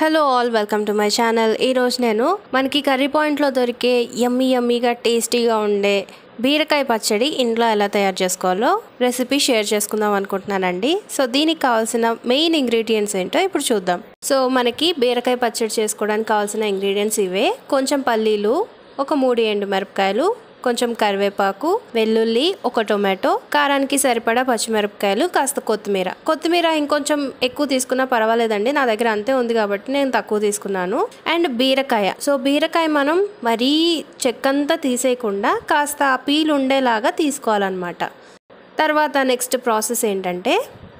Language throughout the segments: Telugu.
hello all welcome to my channel ఈరోజు నేను మనకి కర్రీ పాయింట్లో దొరికే యమ్మీ యమ్మీగా టేస్టీగా ఉండే బీరకాయ పచ్చడి ఇంట్లో ఎలా తయారు చేసుకోవాలో రెసిపీ షేర్ చేసుకుందాం అనుకుంటున్నానండి సో దీనికి కావాల్సిన మెయిన్ ఇంగ్రీడియంట్స్ ఏంటో ఇప్పుడు చూద్దాం సో మనకి బీరకాయ పచ్చడి చేసుకోవడానికి కావాల్సిన ఇంగ్రీడియంట్స్ ఇవే కొంచెం పల్లీలు ఒక మూడు ఎండు మిరపకాయలు కొంచెం కరివేపాకు వెల్లుల్లి ఒక టొమాటో కారానికి సరిపడా పచ్చిమిరపకాయలు కాస్త కొత్తిమీర కొత్తిమీర ఇంకొంచెం ఎక్కువ తీసుకున్నా పర్వాలేదండి నా దగ్గర అంతే ఉంది కాబట్టి నేను తక్కువ తీసుకున్నాను అండ్ బీరకాయ సో బీరకాయ మనం మరీ చెక్కంతా తీసేయకుండా కాస్త పీలు ఉండేలాగా తీసుకోవాలన్నమాట తర్వాత నెక్స్ట్ ప్రాసెస్ ఏంటంటే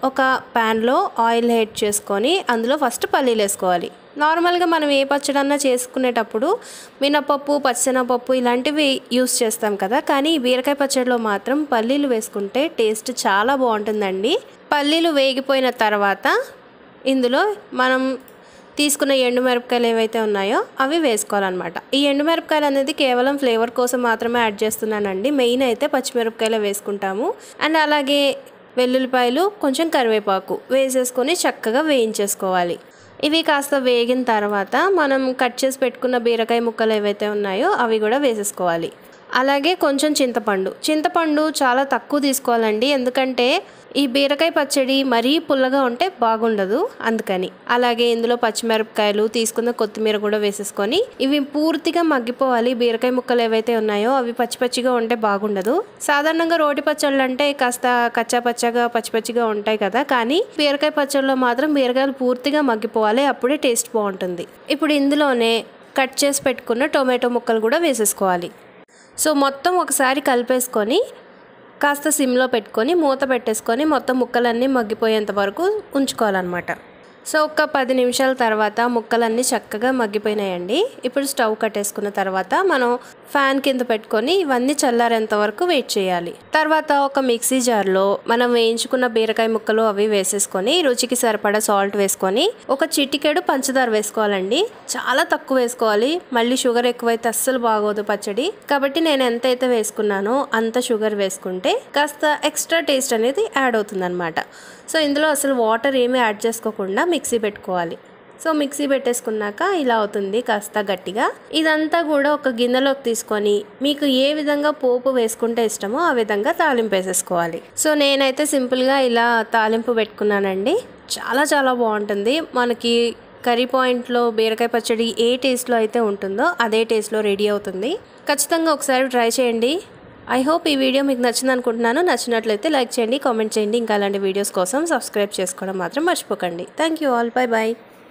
ఒక ప్యాన్లో ఆయిల్ హెడ్ చేసుకొని అందులో ఫస్ట్ పల్లీలు వేసుకోవాలి నార్మల్గా మనం ఏ పచ్చడన్నా చేసుకునేటప్పుడు మినపప్పు పచ్చనపప్పు ఇలాంటివి యూస్ చేస్తాం కదా కానీ బీరకాయ పచ్చడిలో మాత్రం పల్లీలు వేసుకుంటే టేస్ట్ చాలా బాగుంటుందండి పల్లీలు వేగిపోయిన తర్వాత ఇందులో మనం తీసుకున్న ఎండుమిరపకాయలు ఏవైతే ఉన్నాయో అవి వేసుకోవాలన్నమాట ఈ ఎండుమిరపకాయలు అనేది కేవలం ఫ్లేవర్ కోసం మాత్రమే యాడ్ చేస్తున్నానండి మెయిన్ అయితే పచ్చిమిరపకాయలు వేసుకుంటాము అండ్ అలాగే వెల్లుల్లిపాయలు కొంచెం కరివేపాకు వేసేసుకొని చక్కగా వేయించేసుకోవాలి ఇవి కాస్త వేగిన తర్వాత మనం కట్ చేసి పెట్టుకున్న బీరకాయ ముక్కలు ఏవైతే ఉన్నాయో అవి కూడా వేసేసుకోవాలి అలాగే కొంచెం చింతపండు చింతపండు చాలా తక్కువ తీసుకోవాలండి ఎందుకంటే ఈ బీరకాయ పచ్చడి మరీ పుల్లగా ఉంటే బాగుండదు అందుకని అలాగే ఇందులో పచ్చిమిరపకాయలు తీసుకున్న కొత్తిమీర కూడా వేసేసుకొని ఇవి పూర్తిగా మగ్గిపోవాలి బీరకాయ ముక్కలు ఏవైతే ఉన్నాయో అవి పచ్చి పచ్చిగా ఉంటే బాగుండదు సాధారణంగా రోటి పచ్చళ్ళు అంటే కాస్త కచ్చా పచ్చగా పచ్చి పచ్చిగా ఉంటాయి కదా కానీ బీరకాయ పచ్చళ్ళలో మాత్రం బీరకాయలు పూర్తిగా మగ్గిపోవాలి అప్పుడే టేస్ట్ బాగుంటుంది ఇప్పుడు ఇందులోనే కట్ చేసి పెట్టుకున్న టొమాటో ముక్కలు కూడా వేసేసుకోవాలి సో మొత్తం ఒకసారి కలిపేసుకొని కాస్త సిమ్లో పెట్టుకొని మూత పెట్టేసుకొని మొత్తం ముక్కలన్నీ మగ్గిపోయేంత వరకు ఉంచుకోవాలన్నమాట సో ఒక పది నిమిషాల తర్వాత ముక్కలన్నీ చక్కగా మగ్గిపోయినాయండి ఇప్పుడు స్టవ్ కట్టేసుకున్న తర్వాత మనం ఫ్యాన్ కింద పెట్టుకొని ఇవన్నీ చల్లారేంత వరకు వెయిట్ చేయాలి తర్వాత ఒక మిక్సీ జార్లో మనం వేయించుకున్న బీరకాయ ముక్కలు అవి వేసేసుకొని రుచికి సరిపడా సాల్ట్ వేసుకొని ఒక చిటికెడు పంచదార వేసుకోవాలండి చాలా తక్కువ వేసుకోవాలి మళ్ళీ షుగర్ ఎక్కువైతే అస్సలు బాగోదు పచ్చడి కాబట్టి నేను ఎంత అయితే వేసుకున్నానో అంత షుగర్ వేసుకుంటే కాస్త ఎక్స్ట్రా టేస్ట్ అనేది యాడ్ అవుతుంది సో ఇందులో అసలు వాటర్ ఏమీ యాడ్ చేసుకోకుండా మిక్సీ పెట్టుకోవాలి సో మిక్సీ పెట్టేసుకున్నాక ఇలా అవుతుంది కాస్త గట్టిగా ఇదంతా కూడా ఒక గిన్నెలోకి తీసుకొని మీకు ఏ విధంగా పోపు వేసుకుంటే ఇష్టమో ఆ విధంగా తాలింపు వేసేసుకోవాలి సో నేనైతే సింపుల్గా ఇలా తాలింపు పెట్టుకున్నానండి చాలా చాలా బాగుంటుంది మనకి కర్రీ పాయింట్లో బీరకాయ పచ్చడి ఏ టేస్ట్లో అయితే ఉంటుందో అదే టేస్ట్లో రెడీ అవుతుంది ఖచ్చితంగా ఒకసారి ట్రై చేయండి ఐ హోప్ ఈ వీడియో మీకు నచ్చింది అనుకుంటున్నాను నచ్చినట్లయితే లైక్ చేయండి కామెంట్ చేయండి ఇంకా అలాంటి వీడియోస్ కోసం సబ్స్క్రైబ్ చేసుకోవడం మాత్రం మర్చిపోకండి thank you all bye bye